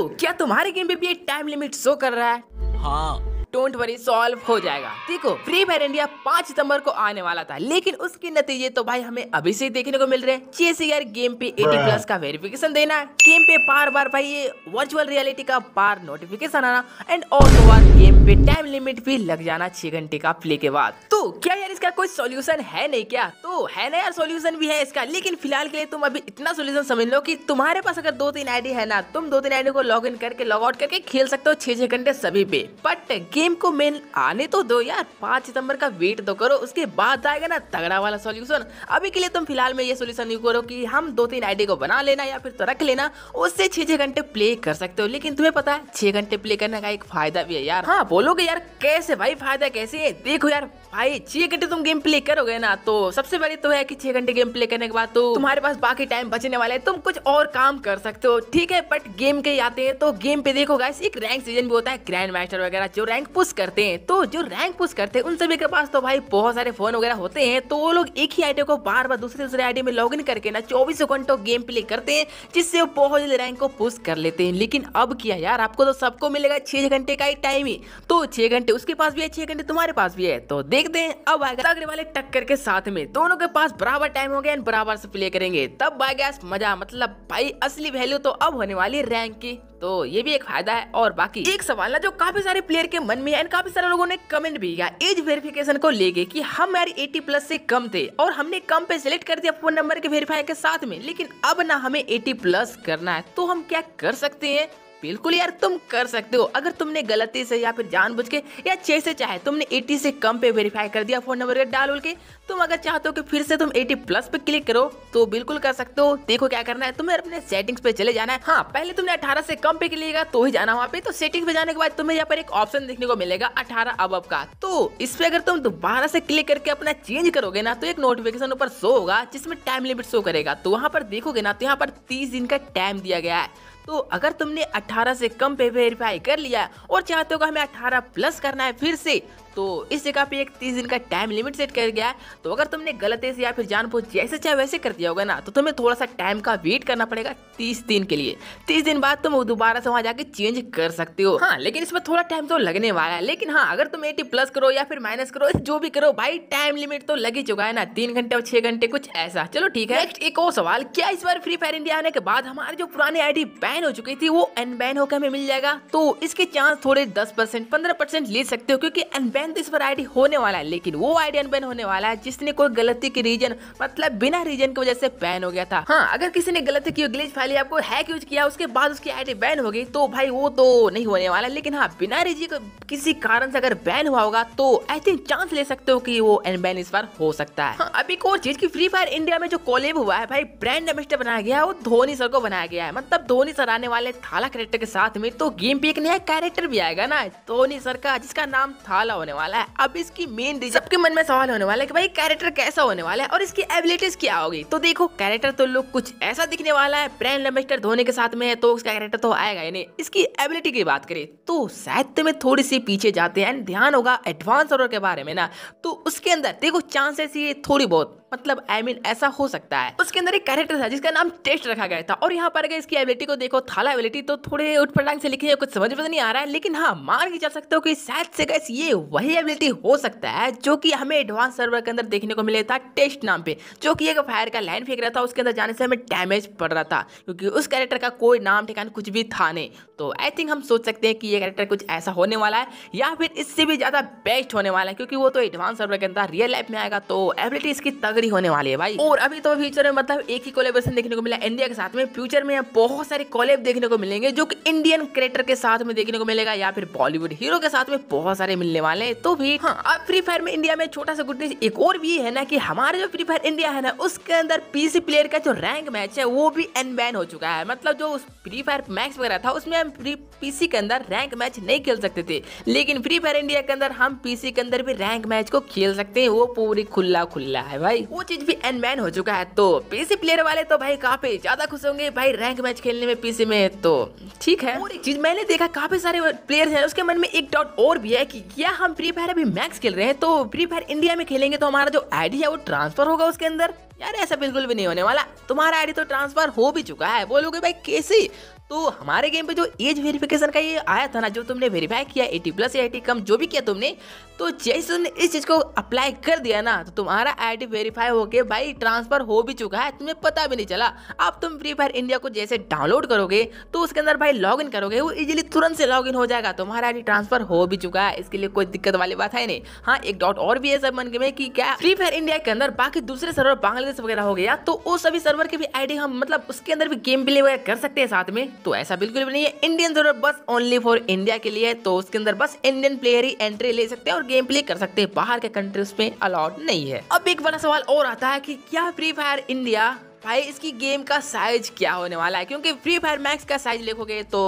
क्या तुम्हारे गेम पे भी टाइम लिमिट शो कर रहा है हाँ डोंट वरी सॉल्व हो जाएगा देखो फ्री फायर इंडिया पांच सितम्बर को आने वाला था लेकिन उसके नतीजे तो भाई हमें अभी से देखने को मिल रहे हैं चेसीआर गेम पे एटी प्लस का वेरिफिकेशन देना गेम पे बार बार भाई ये वर्चुअल रियलिटी का बार नोटिफिकेशन आना एंड ऑल ओवर गेम पे टाइम लिमिट भी लग जाना छह घंटे का प्ले के बाद तो क्या यार इसका कोई सोल्यूशन है नहीं क्या तो है ना यार सोल्यूशन भी है इसका लेकिन फिलहाल के लिए तुम अभी इतना सोल्यूशन समझ लो की तुम्हारे पास अगर दो तीन आई है ना तुम दो तीन आई को लॉग करके लॉग आउट करके खेल सकते हो छह छह घंटे सभी पे बट गेम गेम को मेन आने तो दो यार पांच सितंबर का वेट तो करो उसके बाद आएगा ना तगड़ा वाला सोल्यूशन अभी के लिए तुम फिलहाल में ये सोल्यूशन यू करो कि हम दो तीन आईडी को बना लेना या फिर तो रख लेना उससे छह छह घंटे प्ले कर सकते हो लेकिन तुम्हें पता है छह घंटे प्ले करने का एक फायदा भी है यार हाँ बोलोगे यार कैसे भाई फायदा कैसे है देखो यार भाई छह घंटे तुम गेम प्ले करोगे ना तो सबसे पहले तो है कि छह घंटे गेम प्ले करने के बाद तो तुम्हारे पास बाकी टाइम बचने वाला है तुम कुछ और काम कर सकते हो ठीक है बट गेम के आते हैं तो गेम पे देखो गाइस एक रैंक सीजन भी होता है ग्रैंड मास्टर वगैरह जो रैंक पुश करते हैं तो जो रैंक पुश करते हैं उन सभी के पास तो भाई बहुत सारे फोन वगैरह होते हैं तो वो लोग एक ही आईडी को बार बार दूसरे दूसरे आईडी में लॉग करके ना चौबीसों घंटों गेम प्ले करते हैं जिससे वो बहुत जल्दी रैंक को पुश कर लेते हैं लेकिन अब किया यार आपको तो सबको मिलेगा छह घंटे का ही टाइम ही तो छह घंटे उसके पास भी है छह घंटे तुम्हारे पास भी है तो देखते हैं अब आएगा अगले वाले टक्कर के साथ में दोनों के पास बराबर टाइम हो गया बराबर से प्ले करेंगे तब आएगा मजा मतलब भाई असली वैल्यू तो अब होने वाली रैंक की तो ये भी एक फायदा है और बाकी एक सवाल ना जो काफी सारे प्लेयर के मन में एंड काफी सारे लोगों ने कमेंट भी किया एज वेरिफिकेशन को लेके कि हम यार 80 प्लस से कम थे और हमने कम पे सिलेक्ट कर दिया फोन नंबर के वेरीफाई के साथ में लेकिन अब ना हमें 80 प्लस करना है तो हम क्या कर सकते हैं बिल्कुल यार तुम कर सकते हो अगर तुमने गलती से या फिर जानबूझ के या जैसे से चाहे तुमने 80 से कम पे वेरीफाई कर दिया फोन नंबर डाल उल के तुम अगर चाहते हो कि फिर से तुम 80 प्लस पे क्लिक करो तो बिल्कुल कर सकते हो देखो क्या करना है तुम्हें अपने सेटिंग्स पे चले जाना है हाँ पहले तुमने अठारह से कम पे क्लिक तो ही जाना वहाँ पे तो सेटिंग पे जाने के बाद तुम्हें यहाँ पर एक ऑप्शन देखने को मिलेगा अठारह अब का तो इस पे अगर तुम दोबारा से क्लिक करके अपना चेंज करोगे ना तो एक नोटिफिकेशन ऊपर शो होगा जिसमें टाइम लिमिट शो करेगा तो वहाँ पर देखोगे ना तो यहाँ पर तीस दिन का टाइम दिया गया है तो अगर तुमने 18 से कम पे वेरीफाई कर लिया और चाहते हो हमें 18 प्लस करना है फिर से तो इस जगह पे एक तीस दिन का टाइम लिमिट सेट कर गया है तो अगर तुमने गलती से या फिर जानबूझ जैसे चाहे वैसे कर दिया होगा ना तो तुम्हें थोड़ा सा टाइम का वेट करना पड़ेगा तीस दिन के लिए तीस दिन बाद तुम दोबारा से वहाँ जाके चेंज कर सकते हो हाँ लेकिन इसमें थोड़ा टाइम तो लगने वाला है लेकिन हाँ अगर तुम एटी प्लस करो या फिर माइनस करो जो भी करो भाई टाइम लिमिट तो लग ही चुका है ना तीन घंटे और छह घंटे कुछ ऐसा चलो ठीक है नेक्स्ट एक और सवाल क्या इस बार फ्री फायर इंडिया आने के बाद हमारे जो पुरानी आईडी बैन हो चुकी थी वो अनबैन होकर हमें मिल जाएगा तो इसके चांस थोड़े दस परसेंट पंद्रह परसेंट ले सकते हो क्योंकि अनबैन बैन तो इस पर आईडी होने वाला है लेकिन वो आईडी अनबैन होने वाला है जिसने कोई गलती की रीजन मतलब बिना रीजन की वजह से बैन हो गया था हाँ अगर किसी ने गलती की ग्लिच फाइल आपको हैक यूज किया उसके बाद उसकी आईडी बैन हो गई तो भाई वो तो नहीं होने वाला लेकिन हाँ बिना रीजन किसी कारण से अगर बैन हुआ होगा तो आई थिंक चांस ले सकते हो की वो अनबैन इस बार हो सकता है हाँ, अब एक और चीज की फ्री फायर इंडिया में जो कॉलेब हुआ है भाई ब्रांड एम्बेसडर बनाया गया है वो धोनी सर को बनाया गया है मतलब धोनी सर आने वाले थाला कैरेक्टर के साथ में तो गेम पे एक नया कैरेक्टर भी आएगा ना धोनी सर का जिसका नाम थाला होने वाला है अब इसकी मेन रीजन सबके मन में सवाल होने वाला है कि भाई कैरेक्टर कैसा होने वाला है और इसकी एबिलिटीज क्या होगी तो देखो कैरेक्टर तो लोग कुछ ऐसा दिखने वाला है ब्रैन लेमेस्टर धोने के साथ में है तो उसका कैरेक्टर तो आएगा यानी इसकी एबिलिटी की बात करें तो साहित्य में थोड़ी सी पीछे जाते हैं ध्यान होगा एडवांस ऑर्डर के बारे में ना तो उसके अंदर देखो चांसेस ये थोड़ी बहुत मतलब आई I मीन mean, ऐसा हो सकता है उसके अंदर एक कैरेक्टर था जिसका नाम टेस्ट रखा गया था और यहाँ पर अगर इसकी एबिलिटी को देखो थाला एबिलिटी तो थोड़े उठपटांग से लिखी है कुछ समझ में तो नहीं आ रहा है लेकिन हाँ मान के चल सकते हो कि शायद से गैस ये वही एबिलिटी हो सकता है जो कि हमें एडवांस सर्वर के अंदर देखने को मिले था टेस्ट नाम पे जो कि एक फायर का लाइन फेंक रहा था उसके अंदर जाने से हमें डैमेज पड़ रहा था क्योंकि उस कैरेक्टर का कोई नाम ठिकान कुछ भी था नहीं तो आई थिंक हम सोच सकते हैं कि ये कैरेक्टर कुछ ऐसा होने वाला है या फिर इससे भी ज़्यादा बेस्ट होने वाला है क्योंकि वो तो एडवांस सर्वर के अंदर रियल लाइफ में आएगा तो एबिलिटी इसकी तगड़ी बकरी होने वाली है भाई और अभी तो फ्यूचर में मतलब एक ही कोलेबरेशन देखने को मिला इंडिया के साथ में फ्यूचर में बहुत सारे कॉलेब देखने को मिलेंगे जो कि इंडियन क्रिएटर के साथ में देखने को मिलेगा या फिर बॉलीवुड हीरो के साथ में बहुत सारे मिलने वाले तो भी हाँ अब फ्री फायर में इंडिया में छोटा सा गुड एक और भी है ना कि हमारे जो फ्री फायर इंडिया है ना उसके अंदर पीसी प्लेयर का जो रैंक मैच है वो भी अनबैन हो चुका है मतलब जो फ्री फायर मैक्स वगैरह था उसमें हम पीसी के अंदर रैंक मैच नहीं खेल सकते थे लेकिन फ्री फायर इंडिया के अंदर हम पीसी के अंदर भी रैंक मैच को खेल सकते हैं वो पूरी खुला खुला है भाई वो चीज भी मैन हो चुका है तो पीसी प्लेयर वाले तो भाई काफी ज्यादा खुश होंगे भाई रैंक मैच खेलने में पीसी में तो ठीक है और एक चीज मैंने देखा काफी सारे प्लेयर हैं उसके मन में एक डाउट और भी है कि क्या हम फ्री फायर अभी मैक्स खेल रहे हैं तो फ्री फायर इंडिया में खेलेंगे तो हमारा जो आईडी है वो ट्रांसफर होगा उसके अंदर यार ऐसा बिल्कुल भी नहीं होने वाला तुम्हारा आईडी तो ट्रांसफर हो भी चुका है बोलोगे भाई कैसे तो हमारे गेम पे जो एज वेरिफिकेशन का ये आया था ना जो तुमने वेरीफाई किया 80 प्लस या 80 कम जो भी किया तुमने तो जैसे तुमने इस चीज़ को अप्लाई कर दिया ना तो तुम्हारा आई वेरीफाई होकर भाई ट्रांसफर हो भी चुका है तुम्हें पता भी नहीं चला अब तुम फ्री फायर इंडिया को जैसे डाउनलोड करोगे तो उसके अंदर भाई लॉग करोगे वो इजिली तुरंत से लॉग हो जाएगा तुम्हारा आई ट्रांसफर हो भी चुका है इसके लिए कोई दिक्कत वाली बात है नहीं हाँ एक डॉट और भी है सब मन में कि क्या फ्री फायर इंडिया के अंदर बाकी दूसरे सर्वर बांग्लादेश वगैरह हो गया तो वो सभी सर्वर की भी डी हम मतलब उसके अंदर भी गेम प्ले वगैरह कर सकते हैं साथ में तो ऐसा बिल्कुल भी नहीं है इंडियन सर्वर बस ओनली फॉर इंडिया के लिए है तो उसके अंदर बस इंडियन प्लेयर ही एंट्री ले सकते हैं और गेम प्ले कर सकते हैं बाहर के कंट्रीज में अलाउड नहीं है अब एक बड़ा सवाल और आता है कि क्या फ्री फायर इंडिया भाई इसकी गेम का साइज क्या होने वाला है क्योंकि फ्री फायर मैक्स का साइज लिखोगे तो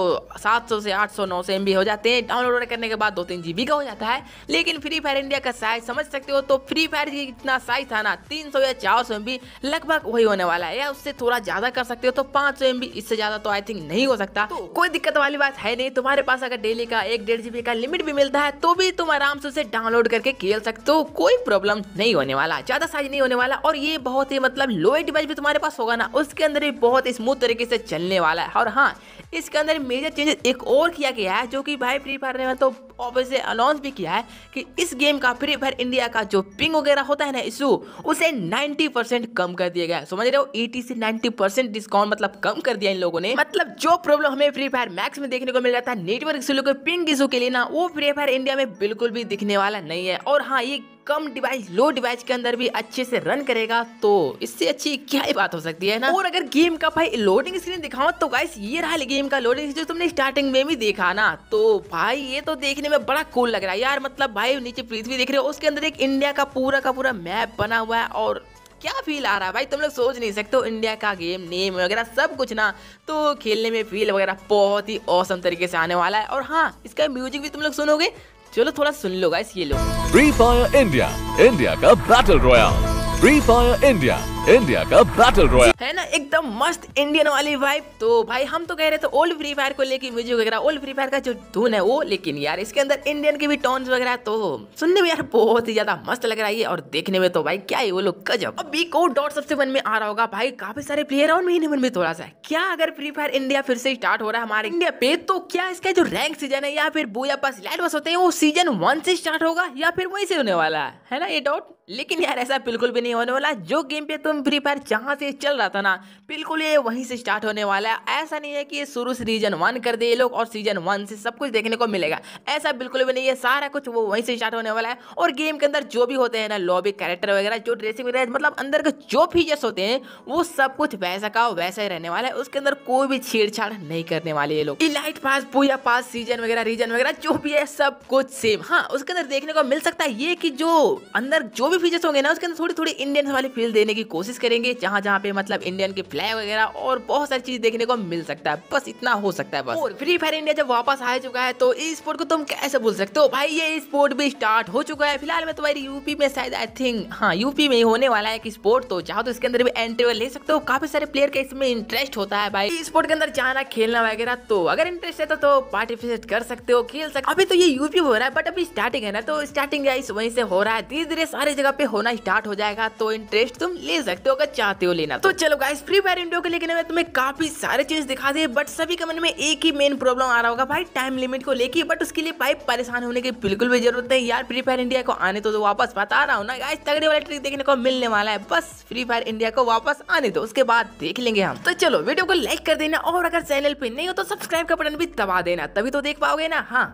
700 से 800 900 एमबी हो जाते हैं डाउनलोड करने के बाद दो तीन जीबी का हो जाता है लेकिन फ्री फायर इंडिया का साइज समझ सकते हो तो फ्री फायर जितना साइज था ना 300 या 400 सौ लगभग वही होने वाला है या उससे थोड़ा ज्यादा कर सकते हो तो पांच सौ इससे ज्यादा तो आई थिंक नहीं हो सकता तो कोई दिक्कत वाली बात है नहीं तुम्हारे पास अगर डेली का एक डेढ़ का लिमिट भी मिलता है तो भी तुम आराम से उसे डाउनलोड करके खेल सकते हो कोई प्रॉब्लम नहीं होने वाला ज्यादा साइज नहीं होने वाला और ये बहुत ही मतलब लो डिवाइस भी तुम्हारे पास होगा ना उसके अंदर ये बहुत स्मूथ तरीके से चलने वाला है और हाँ इसके अंदर मेजर चेंजेस एक और किया गया है जो कि भाई फ्री फायर ने मतलब तो ऑब्वियसली अनाउंस भी किया है कि इस गेम का फ्री फायर इंडिया का जो पिंग वगैरह होता है ना इशू उसे 90 परसेंट कम कर दिया गया है समझ रहे हो 80 से 90 परसेंट डिस्काउंट मतलब कम कर दिया इन लोगों ने मतलब जो प्रॉब्लम हमें फ्री फायर मैक्स में देखने को मिल रहा था नेटवर्क से लेकर पिंग इशू के लिए ना वो फ्री फायर इंडिया में बिल्कुल भी दिखने वाला नहीं है और हाँ ये कम डिवाइस लो डिवाइस के अंदर भी अच्छे से रन करेगा तो इससे अच्छी क्या ही बात हो सकती है ना और अगर गेम का भाई लोडिंग स्क्रीन दिखाओ तो गाइस ये रहा गेम का लोडिंग जो तुमने स्टार्टिंग में भी देखा ना तो भाई ये तो देखने में बड़ा कूल लग रहा है यार मतलब भाई नीचे पृथ्वी देख रहे हो उसके अंदर एक इंडिया का पूरा का पूरा मैप बना हुआ है और क्या फील आ रहा है भाई तुम लोग सोच नहीं सकते हो इंडिया का गेम नेम वगैरह सब कुछ ना तो खेलने में फील वगैरह बहुत ही औसम तरीके से आने वाला है और हाँ इसका म्यूजिक भी तुम लोग सुनोगे चलो थोड़ा सुन लो गाइस ये लो फ्री फायर इंडिया इंडिया का battle royale Free Fire India India का बैटल रॉयल है ना एकदम मस्त इंडियन वाली वाइब तो भाई हम तो कह रहे थे ओल्ड फ्री फायर को लेके म्यूजिक वगैरह ओल्ड फ्री फायर का जो धुन है वो लेकिन यार इसके अंदर इंडियन के भी टोन वगैरह तो सुनने में यार बहुत ही ज्यादा मस्त लग रहा है और देखने में तो भाई क्या है वो लोग गजब अब बी को डॉट सबसे मन में आ रहा होगा भाई काफी सारे प्लेयर और मेरे मन में थोड़ा सा क्या अगर फ्री फायर इंडिया फिर से स्टार्ट हो रहा है हमारे इंडिया पे तो क्या इसका जो रैंक सीजन है या फिर बोया पास लाइट बस होते हैं वो सीजन वन से स्टार्ट होगा या फिर वही से होने वाला है ना ये डाउट लेकिन यार ऐसा बिल्कुल भी नहीं होने वाला जो गेम पे तुम गेम फ्री फायर जहाँ से चल रहा था ना बिल्कुल ये वहीं से स्टार्ट होने वाला है ऐसा नहीं है कि ये शुरू से रीजन वन कर दे ये लोग और सीजन वन से सब कुछ देखने को मिलेगा ऐसा बिल्कुल भी नहीं है सारा कुछ वो वहीं से स्टार्ट होने वाला है और गेम के अंदर जो भी होते हैं ना लॉबी कैरेक्टर वगैरह जो ड्रेसिंग वगैरह मतलब अंदर के जो फीचर्स होते हैं वो सब कुछ वैसा का वैसा ही रहने वाला है उसके अंदर कोई भी छेड़छाड़ नहीं करने वाले ये लोग elite pass booyah pass season वगैरह रीजन वगैरह जो भी है सब कुछ सेम हाँ उसके अंदर देखने को मिल सकता है ये कि जो अंदर जो भी फीचर्स होंगे ना उसके अंदर थोड़ी थोड़ी इंडियन वाली फील देने की कोशिश कोशिश करेंगे जहाँ जहाँ पे मतलब इंडियन के फ्लैग वगैरह और बहुत सारी चीज देखने को मिल सकता है बस इतना हो सकता है बस और फ्री फायर इंडिया जब वापस आ चुका है तो इस स्पोर्ट को तुम कैसे भूल सकते हो भाई ये स्पोर्ट भी स्टार्ट हो चुका है फिलहाल में तुम्हारी यूपी में शायद आई थिंक हाँ यूपी में ही होने वाला है एक स्पोर्ट तो चाहो तो इसके अंदर भी एंट्री ले सकते हो काफी सारे प्लेयर का इसमें इंटरेस्ट होता है भाई स्पोर्ट के अंदर जाना खेलना वगैरह तो अगर इंटरेस्ट है तो पार्टिसिपेट तो कर सकते हो खेल सकते अभी तो ये यूपी हो रहा है बट अभी स्टार्टिंग है ना तो स्टार्टिंग वहीं से हो रहा है धीरे धीरे सारी जगह पे होना स्टार्ट हो जाएगा तो इंटरेस्ट तुम ले सकते सकते हो अगर चाहते हो लेना तो, तो चलो गाइस फ्री फायर इंडियो को लेकर तुम्हें काफी सारे चीज दिखा दिए बट सभी कमेंट में एक ही मेन प्रॉब्लम आ रहा होगा भाई टाइम लिमिट को लेकर बट उसके लिए भाई परेशान होने की बिल्कुल भी जरूरत नहीं यार फ्री फायर इंडिया को आने तो, वापस बता रहा हूँ ना गाइस तगड़े वाले ट्रिक देखने को मिलने वाला है बस फ्री फायर इंडिया को वापस आने तो उसके बाद देख लेंगे हम तो चलो वीडियो को लाइक कर देना और अगर चैनल पे नहीं हो तो सब्सक्राइब का बटन भी दबा देना तभी तो देख पाओगे ना हाँ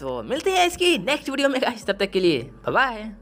तो मिलते हैं इसकी नेक्स्ट वीडियो में गाइस तब तक के लिए बाय